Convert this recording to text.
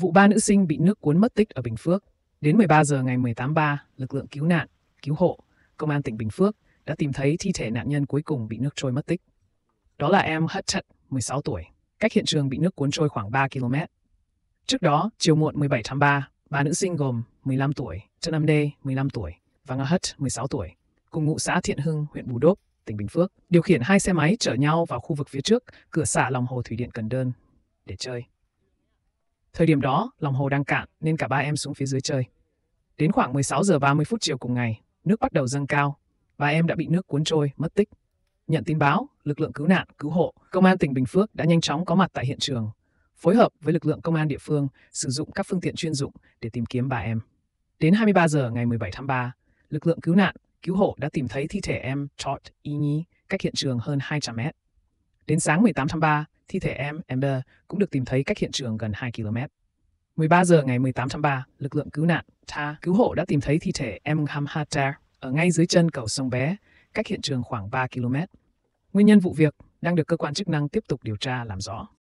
Vụ ba nữ sinh bị nước cuốn mất tích ở Bình Phước. Đến 13 giờ ngày 18 3, lực lượng cứu nạn, cứu hộ, công an tỉnh Bình Phước đã tìm thấy thi thể nạn nhân cuối cùng bị nước trôi mất tích. Đó là em Hất Trận, 16 tuổi, cách hiện trường bị nước cuốn trôi khoảng 3 km. Trước đó, chiều muộn 17 tháng 3, ba nữ sinh gồm 15 tuổi, Trần Âm Đê, 15 tuổi và Nga Hất, 16 tuổi, cùng ngụ xã Thiện Hưng, huyện Bù Đốp, tỉnh Bình Phước, điều khiển hai xe máy chở nhau vào khu vực phía trước, cửa xả lòng hồ thủy điện Cần Đơn để chơi. Thời điểm đó, lòng hồ đang cạn nên cả ba em xuống phía dưới chơi. Đến khoảng 16 giờ 30 phút chiều cùng ngày, nước bắt đầu dâng cao. Ba em đã bị nước cuốn trôi, mất tích. Nhận tin báo, lực lượng cứu nạn, cứu hộ, công an tỉnh Bình Phước đã nhanh chóng có mặt tại hiện trường, phối hợp với lực lượng công an địa phương sử dụng các phương tiện chuyên dụng để tìm kiếm bà em. Đến 23 giờ ngày 17 tháng 3, lực lượng cứu nạn, cứu hộ đã tìm thấy thi thể em Chot Y Nhi cách hiện trường hơn 200 mét. Đến sáng 18 tháng 3, thi thể em Amber cũng được tìm thấy cách hiện trường gần 2 km. 13 giờ ngày 18 tháng 3, lực lượng cứu nạn, tha, cứu hộ đã tìm thấy thi thể em Ham Hatar ở ngay dưới chân cầu sông Bé, cách hiện trường khoảng 3 km. Nguyên nhân vụ việc đang được cơ quan chức năng tiếp tục điều tra làm rõ.